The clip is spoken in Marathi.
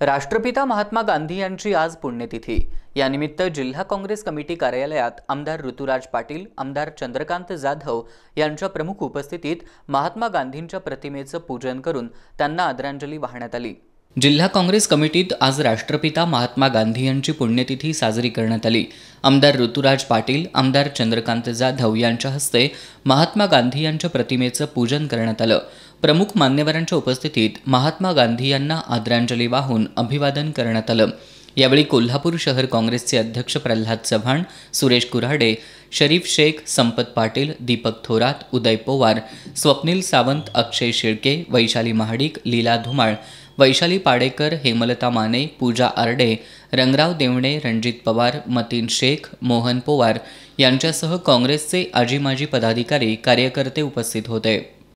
राष्ट्रपिता महात्मा गांधी यांची आज पुण्यतिथी यानिमित्त जिल्हा काँग्रेस कमिटी कार्यालयात आमदार ऋतुराज पाटील आमदार चंद्रकांत जाधव यांच्या प्रमुख उपस्थितीत महात्मा गांधींच्या प्रतिमेचं पूजन करून त्यांना आदरांजली वाहण्यात आली जिल्हा काँग्रेस कमिटीत आज राष्ट्रपिता महात्मा गांधी यांची पुण्यतिथी साजरी करण्यात आली आमदार ऋतुराज पाटील आमदार चंद्रकांत जाधव यांच्या हस्ते महात्मा गांधी यांच्या प्रतिमेचं पूजन करण्यात आलं प्रमुख मान्यवरांच्या उपस्थितीत महात्मा गांधी यांना आदरांजली वाहून अभिवादन करण्यात आलं यावेळी कोल्हापूर शहर काँग्रेसचे अध्यक्ष प्रल्हाद चव्हाण सुरेश कुऱ्हाडे शरीफ शेख संपत पाटील दीपक थोरात उदय पोवार स्वप्नील सावंत अक्षय शेळके वैशाली महाडिक लीला धुमाळ वैशाली पाडेकर हेमलता माने पूजा आरडे रंगराव देवणे रणजित पवार मतीन शेख मोहन पवार यांच्यासह काँग्रेसचे आजी माजी पदाधिकारी कार्यकर्ते उपस्थित होते